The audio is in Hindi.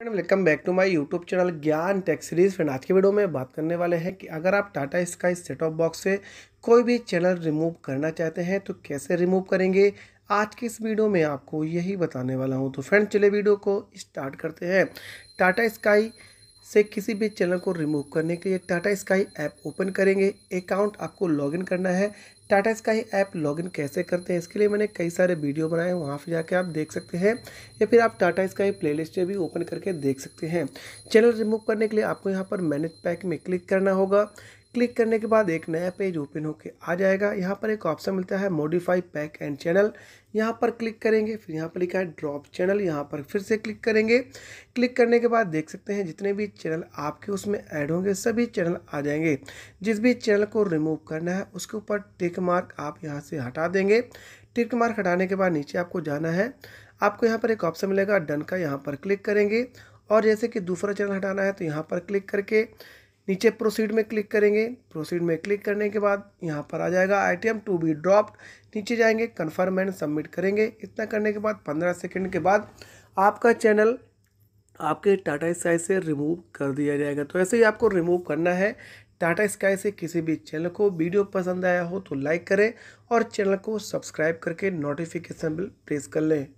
friend welcome back to my YouTube channel Gyan Tech Series friend आज के वीडियो में बात करने वाले हैं कि अगर आप Tata Sky set of box से कोई भी चैनल रिमूव करना चाहते हैं तो कैसे रिमूव करेंगे आज की इस वीडियो में आपको यही बताने वाला हूं तो फ्रेंड चले वीडियो को स्टार्ट करते हैं टाटा स्काई से किसी भी चैनल को रिमूव करने के लिए टाटा स्काई ऐप ओपन करेंगे अकाउंट आपको लॉगिन करना है टाटा स्काई ऐप लॉगिन कैसे करते हैं इसके लिए मैंने कई सारे वीडियो बनाए हैं वहाँ पर जाके आप देख सकते हैं या फिर आप टाटा स्काई प्लेलिस्ट भी ओपन करके देख सकते हैं चैनल रिमूव करने के लिए आपको यहाँ पर मैनेज पैक में क्लिक करना होगा क्लिक करने के बाद एक नया पेज ओपन होके आ जाएगा यहाँ पर एक ऑप्शन मिलता है मॉडिफाई पैक एंड चैनल यहाँ पर क्लिक करेंगे फिर यहाँ पर लिखा है ड्रॉप चैनल यहाँ पर फिर से क्लिक करेंगे क्लिक करने के बाद देख सकते हैं जितने भी चैनल आपके उसमें ऐड होंगे सभी चैनल आ जाएंगे जिस भी चैनल को रिमूव करना है उसके ऊपर टिक मार्क आप यहाँ से हटा देंगे टिक मार्क हटाने के बाद नीचे आपको जाना है आपको यहाँ पर एक ऑप्शन मिलेगा डन का यहाँ पर क्लिक करेंगे और जैसे कि दूसरा चैनल हटाना है तो यहाँ पर क्लिक करके नीचे प्रोसीड में क्लिक करेंगे प्रोसीड में क्लिक करने के बाद यहाँ पर आ जाएगा आइटम टू बी ड्रॉप्ड नीचे जाएंगे कन्फर्म एंड सबमिट करेंगे इतना करने के बाद पंद्रह सेकेंड के बाद आपका चैनल आपके टाटा स्काई से रिमूव कर दिया जाएगा तो ऐसे ही आपको रिमूव करना है टाटा स्काई से किसी भी चैनल को वीडियो पसंद आया हो तो लाइक करें और चैनल को सब्सक्राइब करके नोटिफिकेशन बिल प्रेस कर लें